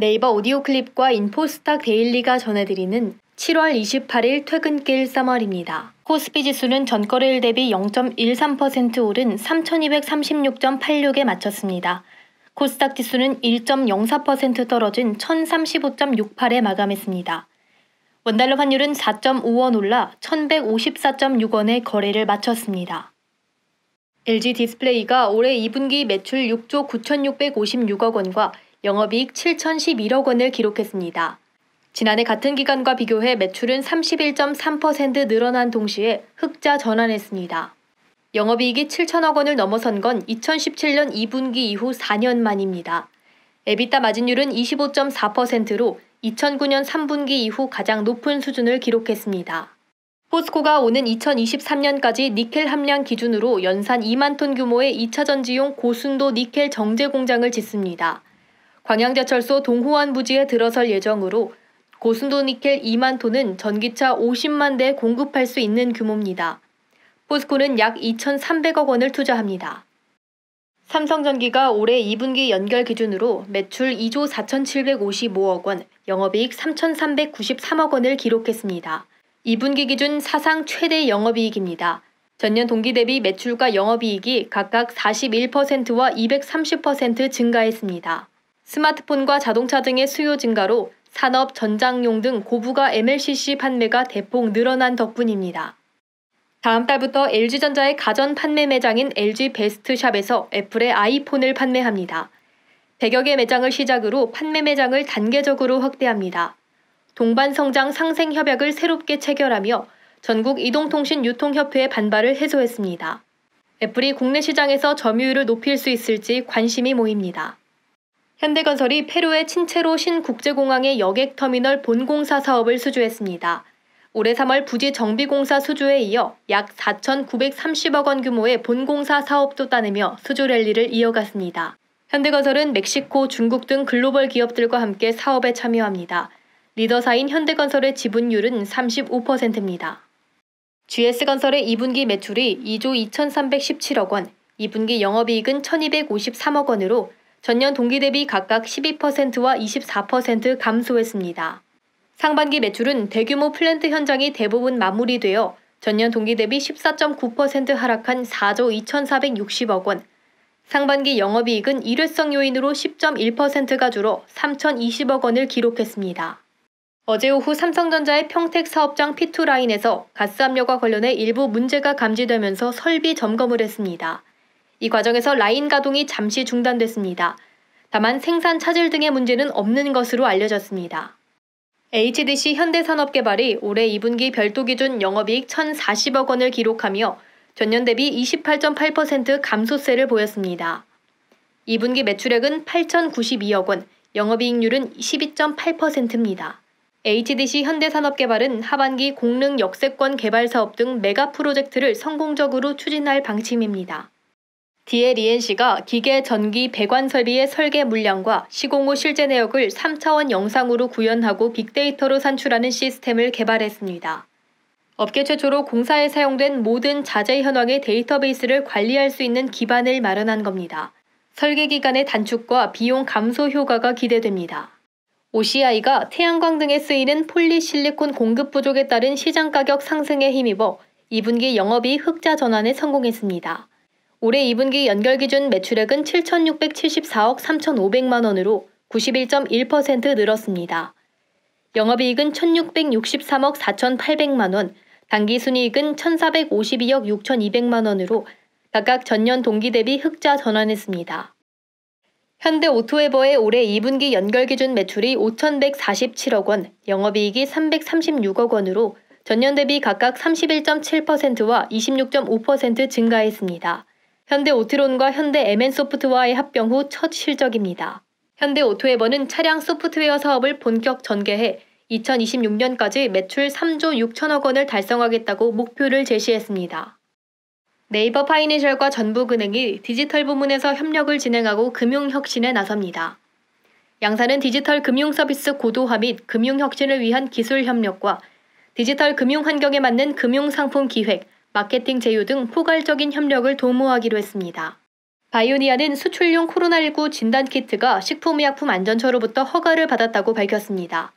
네이버 오디오 클립과 인포스탁 데일리가 전해드리는 7월 28일 퇴근길 썸머리입니다. 코스피 지수는 전거래일 대비 0.13% 오른 3,236.86에 마쳤습니다. 코스닥 지수는 1.04% 떨어진 1,035.68에 마감했습니다. 원달러 환율은 4.5원 올라 1,154.6원에 거래를 마쳤습니다. LG 디스플레이가 올해 2분기 매출 6조 9,656억 원과 영업이익 7,011억 원을 기록했습니다. 지난해 같은 기간과 비교해 매출은 31.3% 늘어난 동시에 흑자 전환했습니다. 영업이익이 7천억 원을 넘어선 건 2017년 2분기 이후 4년 만입니다. 에비타 마진율은 25.4%로 2009년 3분기 이후 가장 높은 수준을 기록했습니다. 포스코가 오는 2023년까지 니켈 함량 기준으로 연산 2만 톤 규모의 2차 전지용 고순도 니켈 정제 공장을 짓습니다. 광양제철소 동호안 부지에 들어설 예정으로 고순도 니켈 2만 톤은 전기차 50만 대 공급할 수 있는 규모입니다. 포스코는 약 2,300억 원을 투자합니다. 삼성전기가 올해 2분기 연결 기준으로 매출 2조 4,755억 원, 영업이익 3,393억 원을 기록했습니다. 2분기 기준 사상 최대 영업이익입니다. 전년 동기 대비 매출과 영업이익이 각각 41%와 230% 증가했습니다. 스마트폰과 자동차 등의 수요 증가로 산업, 전장용 등 고부가 MLCC 판매가 대폭 늘어난 덕분입니다. 다음 달부터 LG전자의 가전 판매 매장인 LG 베스트샵에서 애플의 아이폰을 판매합니다. 100여 개 매장을 시작으로 판매 매장을 단계적으로 확대합니다. 동반 성장 상생 협약을 새롭게 체결하며 전국 이동통신 유통협회의 반발을 해소했습니다. 애플이 국내 시장에서 점유율을 높일 수 있을지 관심이 모입니다. 현대건설이 페루의 친체로 신국제공항의 여객터미널 본공사 사업을 수주했습니다. 올해 3월 부지 정비공사 수주에 이어 약 4,930억 원 규모의 본공사 사업도 따내며 수주 랠리를 이어갔습니다. 현대건설은 멕시코, 중국 등 글로벌 기업들과 함께 사업에 참여합니다. 리더사인 현대건설의 지분율은 35%입니다. GS건설의 2분기 매출이 2조 2,317억 원, 2분기 영업이익은 1,253억 원으로 전년 동기 대비 각각 12%와 24% 감소했습니다. 상반기 매출은 대규모 플랜트 현장이 대부분 마무리되어 전년 동기 대비 14.9% 하락한 4조 2,460억 원, 상반기 영업이익은 일회성 요인으로 10.1%가 줄어 3,020억 원을 기록했습니다. 어제 오후 삼성전자의 평택 사업장 P2 라인에서 가스 압력과 관련해 일부 문제가 감지되면서 설비 점검을 했습니다. 이 과정에서 라인 가동이 잠시 중단됐습니다. 다만 생산 차질 등의 문제는 없는 것으로 알려졌습니다. HDC 현대산업개발이 올해 2분기 별도 기준 영업이익 1,040억 원을 기록하며 전년 대비 28.8% 감소세를 보였습니다. 2분기 매출액은 8,092억 원, 영업이익률은 12.8%입니다. HDC 현대산업개발은 하반기 공릉 역세권 개발 사업 등 메가 프로젝트를 성공적으로 추진할 방침입니다. 디에리엔 씨가 기계 전기 배관 설비의 설계 물량과 시공 후 실제 내역을 3차원 영상으로 구현하고 빅데이터로 산출하는 시스템을 개발했습니다. 업계 최초로 공사에 사용된 모든 자재 현황의 데이터베이스를 관리할 수 있는 기반을 마련한 겁니다. 설계 기간의 단축과 비용 감소 효과가 기대됩니다. OCI가 태양광 등에 쓰이는 폴리실리콘 공급 부족에 따른 시장 가격 상승에 힘입어 2분기 영업이 흑자 전환에 성공했습니다. 올해 2분기 연결 기준 매출액은 7,674억 3,500만 원으로 91.1% 늘었습니다. 영업이익은 1,663억 4,800만 원, 단기순이익은 1,452억 6,200만 원으로 각각 전년 동기 대비 흑자 전환했습니다. 현대 오토웨버의 올해 2분기 연결 기준 매출이 5,147억 원, 영업이익이 336억 원으로 전년 대비 각각 31.7%와 26.5% 증가했습니다. 현대 오트론과 현대 MN 소프트와의 합병 후 첫 실적입니다. 현대 오토에버는 차량 소프트웨어 사업을 본격 전개해 2026년까지 매출 3조 6천억 원을 달성하겠다고 목표를 제시했습니다. 네이버 파이낸셜과 전북은행이 디지털 부문에서 협력을 진행하고 금융혁신에 나섭니다. 양사는 디지털 금융 서비스 고도화 및 금융혁신을 위한 기술 협력과 디지털 금융 환경에 맞는 금융 상품 기획, 마케팅 제휴 등 포괄적인 협력을 도모하기로 했습니다. 바이오니아는 수출용 코로나19 진단키트가 식품의약품 안전처로부터 허가를 받았다고 밝혔습니다.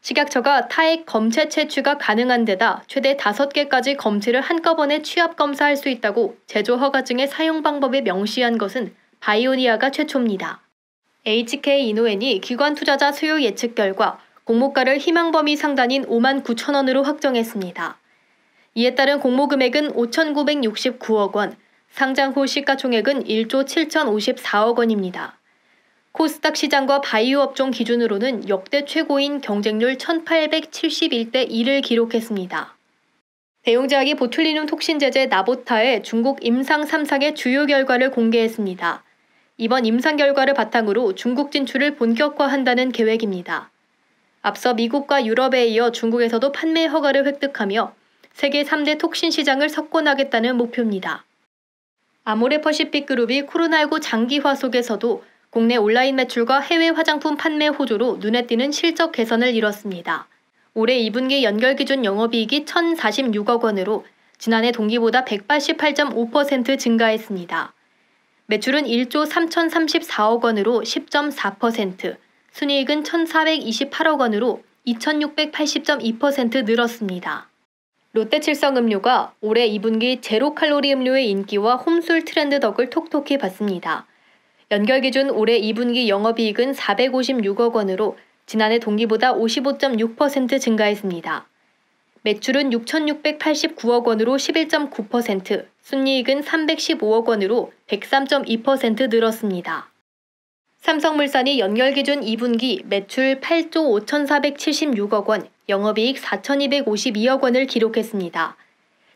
식약처가 타액 검체 채취가 가능한 데다 최대 5개까지 검체를 한꺼번에 취합 검사할 수 있다고 제조 허가증의 사용 방법에 명시한 것은 바이오니아가 최초입니다. HK 이노엔이 기관 투자자 수요 예측 결과 공모가를 희망 범위 상단인 5만 9천 원으로 확정했습니다. 이에 따른 공모금액은 5,969억 원, 상장 후 시가총액은 1조 7,054억 원입니다. 코스닥 시장과 바이오 업종 기준으로는 역대 최고인 경쟁률 1871대 1을 기록했습니다. 대용제약이 보툴리눔 톡신 제제 나보타의 중국 임상 3상의 주요 결과를 공개했습니다. 이번 임상 결과를 바탕으로 중국 진출을 본격화한다는 계획입니다. 앞서 미국과 유럽에 이어 중국에서도 판매 허가를 획득하며 세계 3대 톡신 시장을 석권하겠다는 목표입니다. 아모레퍼시픽 그룹이 코로나19 장기화 속에서도 국내 온라인 매출과 해외 화장품 판매 호조로 눈에 띄는 실적 개선을 이뤘습니다. 올해 2분기 연결 기준 영업이익이 1,046억 원으로 지난해 동기보다 188.5% 증가했습니다. 매출은 1조 3,034억 원으로 10.4%, 순이익은 1,428억 원으로 2,680.2% 늘었습니다. 롯데칠성음료가 올해 2분기 제로칼로리 음료의 인기와 홈술 트렌드 덕을 톡톡히 봤습니다. 연결 기준 올해 2분기 영업이익은 456억 원으로 지난해 동기보다 55.6% 증가했습니다. 매출은 6,689억 원으로 11.9%, 순이익은 315억 원으로 103.2% 늘었습니다. 삼성물산이 연결 기준 2분기 매출 8조 5,476억 원, 영업이익 4,252억 원을 기록했습니다.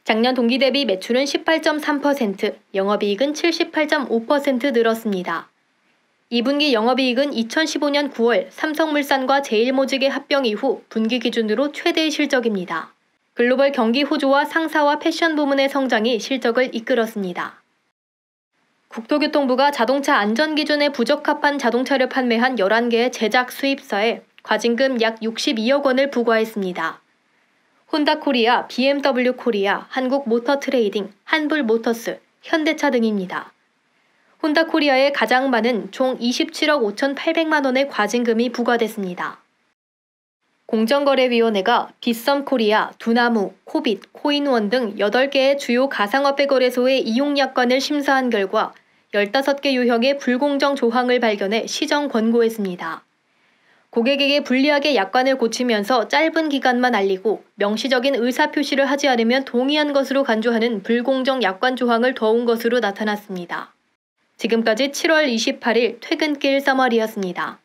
작년 동기 대비 매출은 18.3%, 영업이익은 78.5% 늘었습니다. 2분기 영업이익은 2015년 9월 삼성물산과 제일모직의 합병 이후 분기 기준으로 최대의 실적입니다. 글로벌 경기 호조와 상사와 패션 부문의 성장이 실적을 이끌었습니다. 국토교통부가 자동차 안전 기준에 부적합한 자동차를 판매한 11개의 제작 수입사에 과징금 약 62억 원을 부과했습니다. 혼다 코리아, BMW 코리아, 한국 모터 트레이딩, 한불 모터스, 현대차 등입니다. 혼다 코리아에 가장 많은 총 27억 5,800만 원의 과징금이 부과됐습니다. 공정거래위원회가 빗썸 코리아, 두나무, 코빗, 코인원 등 8개의 주요 가상화폐 거래소의 이용 약관을 심사한 결과 15개 유형의 불공정 조항을 발견해 시정 권고했습니다. 고객에게 불리하게 약관을 고치면서 짧은 기간만 알리고 명시적인 의사표시를 하지 않으면 동의한 것으로 간주하는 불공정 약관 조항을 더운 것으로 나타났습니다. 지금까지 7월 28일 퇴근길 써머리였습니다.